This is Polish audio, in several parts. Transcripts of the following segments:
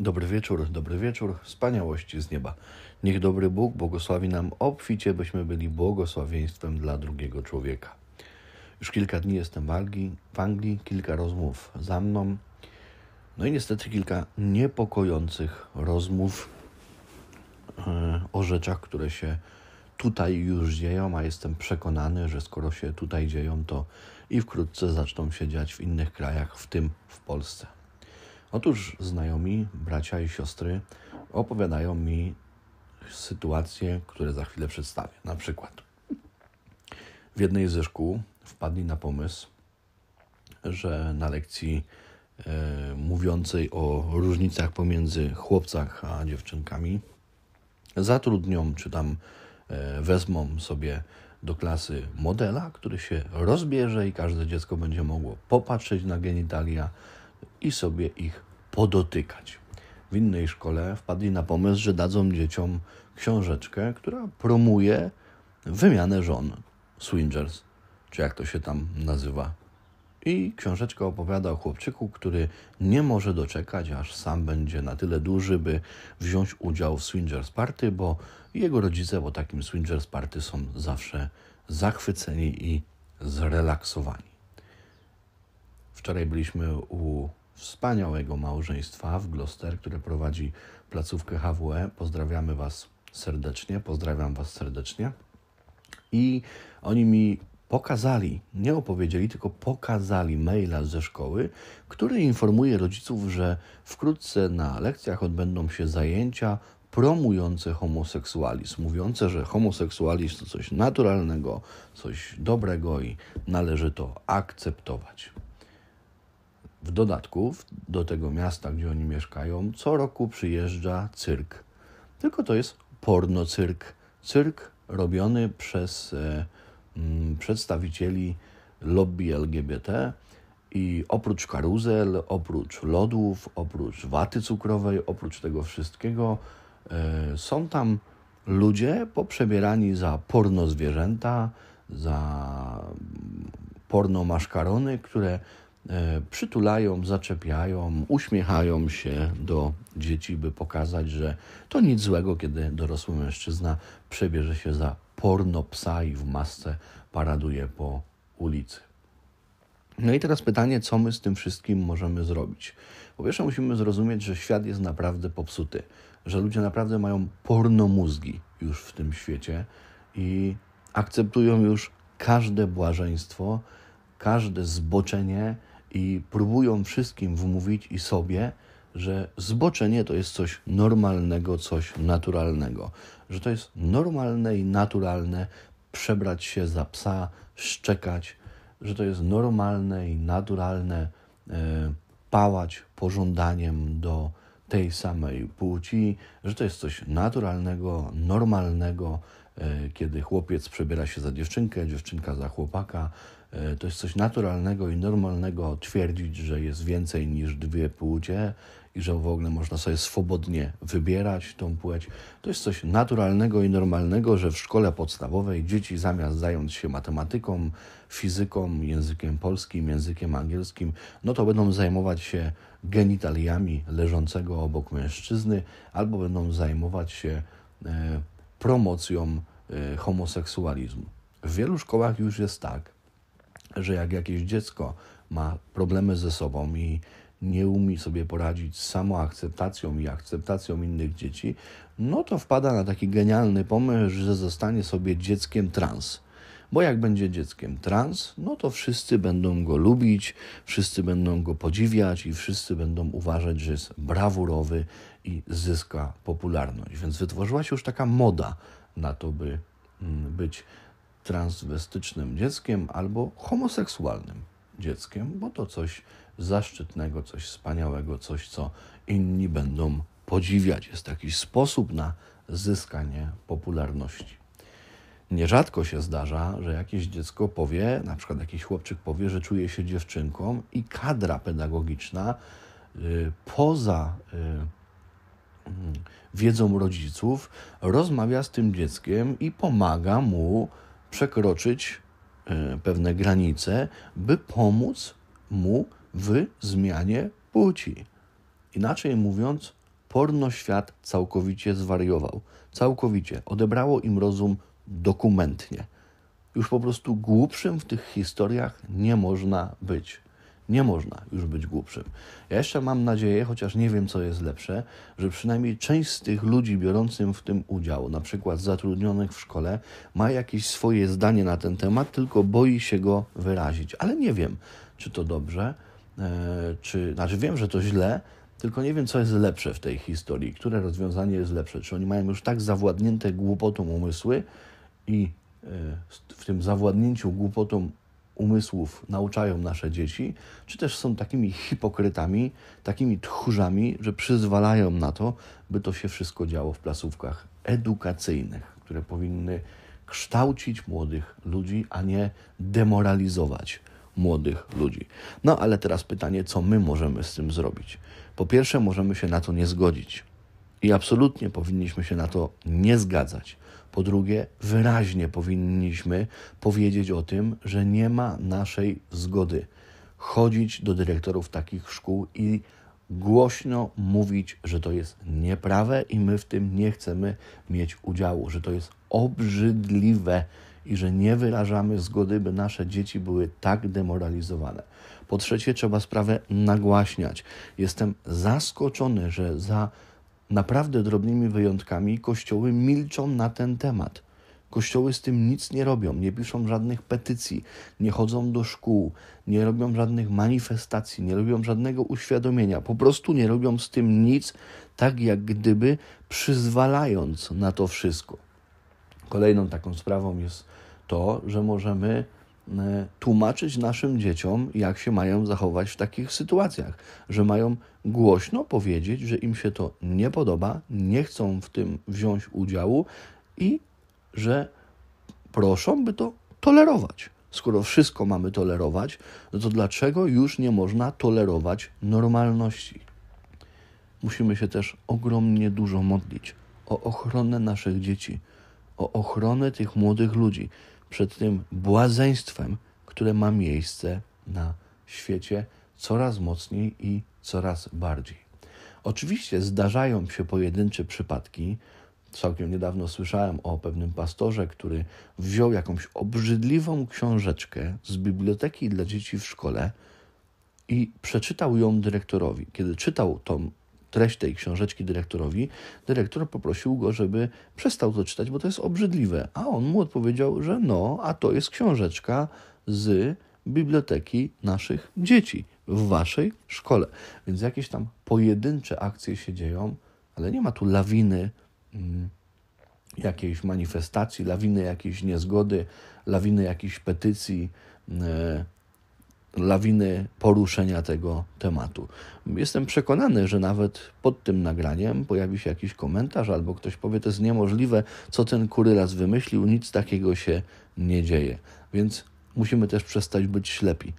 Dobry wieczór, dobry wieczór, wspaniałości z nieba. Niech dobry Bóg błogosławi nam obficie, byśmy byli błogosławieństwem dla drugiego człowieka. Już kilka dni jestem w Anglii, w Anglii kilka rozmów za mną, no i niestety kilka niepokojących rozmów e, o rzeczach, które się tutaj już dzieją, a jestem przekonany, że skoro się tutaj dzieją, to i wkrótce zaczną się dziać w innych krajach, w tym w Polsce. Otóż znajomi, bracia i siostry opowiadają mi sytuacje, które za chwilę przedstawię. Na przykład w jednej ze szkół wpadli na pomysł, że na lekcji e, mówiącej o różnicach pomiędzy chłopcach a dziewczynkami zatrudnią czy tam e, wezmą sobie do klasy modela, który się rozbierze i każde dziecko będzie mogło popatrzeć na genitalia i sobie ich podotykać. W innej szkole wpadli na pomysł, że dadzą dzieciom książeczkę, która promuje wymianę żon, swingers, czy jak to się tam nazywa. I książeczka opowiada o chłopczyku, który nie może doczekać, aż sam będzie na tyle duży, by wziąć udział w swingers party, bo jego rodzice po takim swingers party są zawsze zachwyceni i zrelaksowani. Wczoraj byliśmy u wspaniałego małżeństwa w Gloucester, które prowadzi placówkę HWE. Pozdrawiamy Was serdecznie, pozdrawiam Was serdecznie. I oni mi pokazali, nie opowiedzieli, tylko pokazali maila ze szkoły, który informuje rodziców, że wkrótce na lekcjach odbędą się zajęcia promujące homoseksualizm, mówiące, że homoseksualizm to coś naturalnego, coś dobrego i należy to akceptować. W dodatku do tego miasta, gdzie oni mieszkają, co roku przyjeżdża cyrk. Tylko to jest pornocyrk. Cyrk robiony przez e, mm, przedstawicieli lobby LGBT i oprócz karuzel, oprócz lodów, oprócz waty cukrowej, oprócz tego wszystkiego e, są tam ludzie poprzebierani za porno zwierzęta, za mm, porno maszkarony, które E, przytulają, zaczepiają, uśmiechają się do dzieci, by pokazać, że to nic złego, kiedy dorosły mężczyzna przebierze się za porno psa i w masce paraduje po ulicy. No i teraz pytanie, co my z tym wszystkim możemy zrobić? Po pierwsze, musimy zrozumieć, że świat jest naprawdę popsuty, że ludzie naprawdę mają porno mózgi już w tym świecie i akceptują już każde błażeństwo, każde zboczenie, i próbują wszystkim wmówić i sobie, że zboczenie to jest coś normalnego, coś naturalnego, że to jest normalne i naturalne przebrać się za psa, szczekać, że to jest normalne i naturalne e, pałać pożądaniem do tej samej płci, że to jest coś naturalnego, normalnego, E, kiedy chłopiec przebiera się za dziewczynkę, dziewczynka za chłopaka. E, to jest coś naturalnego i normalnego twierdzić, że jest więcej niż dwie płcie i że w ogóle można sobie swobodnie wybierać tą płeć. To jest coś naturalnego i normalnego, że w szkole podstawowej dzieci zamiast zająć się matematyką, fizyką, językiem polskim, językiem angielskim, no to będą zajmować się genitaliami leżącego obok mężczyzny albo będą zajmować się e, promocją e, homoseksualizmu. W wielu szkołach już jest tak, że jak jakieś dziecko ma problemy ze sobą i nie umie sobie poradzić z samoakceptacją i akceptacją innych dzieci, no to wpada na taki genialny pomysł, że zostanie sobie dzieckiem trans. Bo jak będzie dzieckiem trans, no to wszyscy będą go lubić, wszyscy będą go podziwiać i wszyscy będą uważać, że jest brawurowy i zyska popularność. Więc wytworzyła się już taka moda na to, by mm, być transwestycznym dzieckiem albo homoseksualnym dzieckiem, bo to coś zaszczytnego, coś wspaniałego, coś, co inni będą podziwiać. Jest taki sposób na zyskanie popularności. Nierzadko się zdarza, że jakieś dziecko powie, na przykład jakiś chłopczyk powie, że czuje się dziewczynką i kadra pedagogiczna y, poza y, wiedzą rodziców rozmawia z tym dzieckiem i pomaga mu przekroczyć y, pewne granice, by pomóc mu w zmianie płci. Inaczej mówiąc, porno świat całkowicie zwariował. Całkowicie odebrało im rozum dokumentnie. Już po prostu głupszym w tych historiach nie można być. Nie można już być głupszym. Ja jeszcze mam nadzieję, chociaż nie wiem, co jest lepsze, że przynajmniej część z tych ludzi biorącym w tym udział, na przykład zatrudnionych w szkole, ma jakieś swoje zdanie na ten temat, tylko boi się go wyrazić. Ale nie wiem, czy to dobrze, e, czy znaczy wiem, że to źle, tylko nie wiem, co jest lepsze w tej historii, które rozwiązanie jest lepsze. Czy oni mają już tak zawładnięte głupotą umysły, i e, w tym zawładnięciu głupotą umysłów nauczają nasze dzieci, czy też są takimi hipokrytami, takimi tchórzami, że przyzwalają na to, by to się wszystko działo w placówkach edukacyjnych, które powinny kształcić młodych ludzi, a nie demoralizować młodych ludzi. No ale teraz pytanie, co my możemy z tym zrobić? Po pierwsze, możemy się na to nie zgodzić. I absolutnie powinniśmy się na to nie zgadzać. Po drugie, wyraźnie powinniśmy powiedzieć o tym, że nie ma naszej zgody chodzić do dyrektorów takich szkół i głośno mówić, że to jest nieprawe i my w tym nie chcemy mieć udziału, że to jest obrzydliwe i że nie wyrażamy zgody, by nasze dzieci były tak demoralizowane. Po trzecie, trzeba sprawę nagłaśniać. Jestem zaskoczony, że za naprawdę drobnymi wyjątkami, kościoły milczą na ten temat. Kościoły z tym nic nie robią, nie piszą żadnych petycji, nie chodzą do szkół, nie robią żadnych manifestacji, nie robią żadnego uświadomienia. Po prostu nie robią z tym nic, tak jak gdyby przyzwalając na to wszystko. Kolejną taką sprawą jest to, że możemy E, tłumaczyć naszym dzieciom, jak się mają zachować w takich sytuacjach, że mają głośno powiedzieć, że im się to nie podoba, nie chcą w tym wziąć udziału i że proszą, by to tolerować. Skoro wszystko mamy tolerować, no to dlaczego już nie można tolerować normalności? Musimy się też ogromnie dużo modlić o ochronę naszych dzieci, o ochronę tych młodych ludzi przed tym błazeństwem, które ma miejsce na świecie coraz mocniej i coraz bardziej. Oczywiście zdarzają się pojedyncze przypadki. Całkiem niedawno słyszałem o pewnym pastorze, który wziął jakąś obrzydliwą książeczkę z biblioteki dla dzieci w szkole i przeczytał ją dyrektorowi. Kiedy czytał tą treść tej książeczki dyrektorowi, dyrektor poprosił go, żeby przestał to czytać, bo to jest obrzydliwe. A on mu odpowiedział, że no, a to jest książeczka z biblioteki naszych dzieci w waszej szkole. Więc jakieś tam pojedyncze akcje się dzieją, ale nie ma tu lawiny mm, jakiejś manifestacji, lawiny jakiejś niezgody, lawiny jakiejś petycji. E, lawiny poruszenia tego tematu. Jestem przekonany, że nawet pod tym nagraniem pojawi się jakiś komentarz albo ktoś powie, to jest niemożliwe, co ten kurylas wymyślił, nic takiego się nie dzieje. Więc musimy też przestać być ślepi.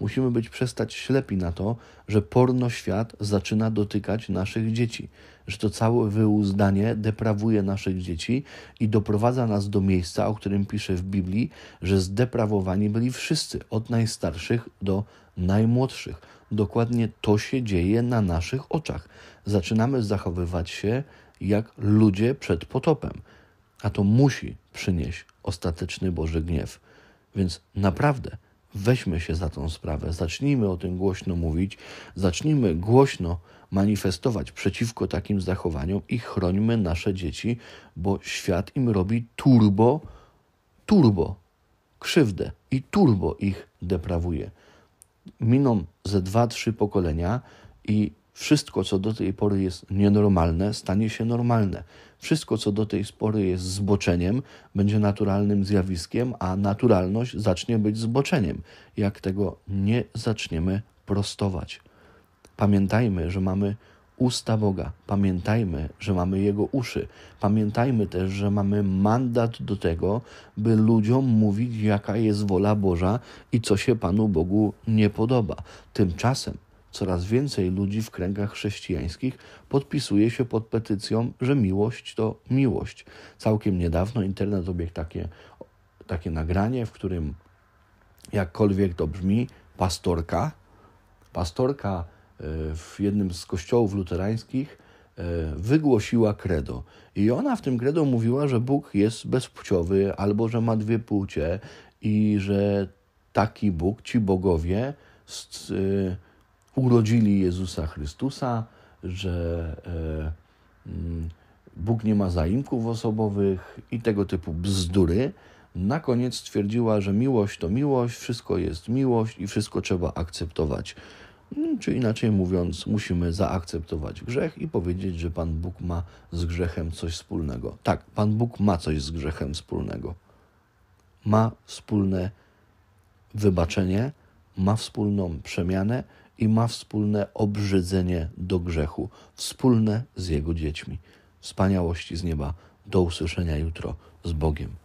Musimy być przestać ślepi na to, że porno świat zaczyna dotykać naszych dzieci, że to całe wyuzdanie deprawuje naszych dzieci i doprowadza nas do miejsca, o którym pisze w Biblii, że zdeprawowani byli wszyscy, od najstarszych do najmłodszych. Dokładnie to się dzieje na naszych oczach. Zaczynamy zachowywać się jak ludzie przed potopem, a to musi przynieść ostateczny Boży gniew. Więc naprawdę weźmy się za tą sprawę, zacznijmy o tym głośno mówić, zacznijmy głośno manifestować przeciwko takim zachowaniom i chrońmy nasze dzieci, bo świat im robi turbo, turbo krzywdę i turbo ich deprawuje. Miną ze dwa, trzy pokolenia i wszystko, co do tej pory jest nienormalne, stanie się normalne. Wszystko, co do tej pory jest zboczeniem, będzie naturalnym zjawiskiem, a naturalność zacznie być zboczeniem, jak tego nie zaczniemy prostować. Pamiętajmy, że mamy usta Boga. Pamiętajmy, że mamy Jego uszy. Pamiętajmy też, że mamy mandat do tego, by ludziom mówić, jaka jest wola Boża i co się Panu Bogu nie podoba. Tymczasem Coraz więcej ludzi w kręgach chrześcijańskich podpisuje się pod petycją, że miłość to miłość. Całkiem niedawno internet obiegł takie, takie nagranie, w którym jakkolwiek to brzmi, pastorka, pastorka e, w jednym z kościołów luterańskich e, wygłosiła credo. I ona w tym credo mówiła, że Bóg jest bezpłciowy albo że ma dwie płcie i że taki Bóg, ci bogowie, e, urodzili Jezusa Chrystusa, że e, mm, Bóg nie ma zaimków osobowych i tego typu bzdury. Na koniec stwierdziła, że miłość to miłość, wszystko jest miłość i wszystko trzeba akceptować. Mm, czy inaczej mówiąc, musimy zaakceptować grzech i powiedzieć, że Pan Bóg ma z grzechem coś wspólnego. Tak, Pan Bóg ma coś z grzechem wspólnego. Ma wspólne wybaczenie, ma wspólną przemianę, i ma wspólne obrzydzenie do grzechu, wspólne z jego dziećmi. Wspaniałości z nieba. Do usłyszenia jutro z Bogiem.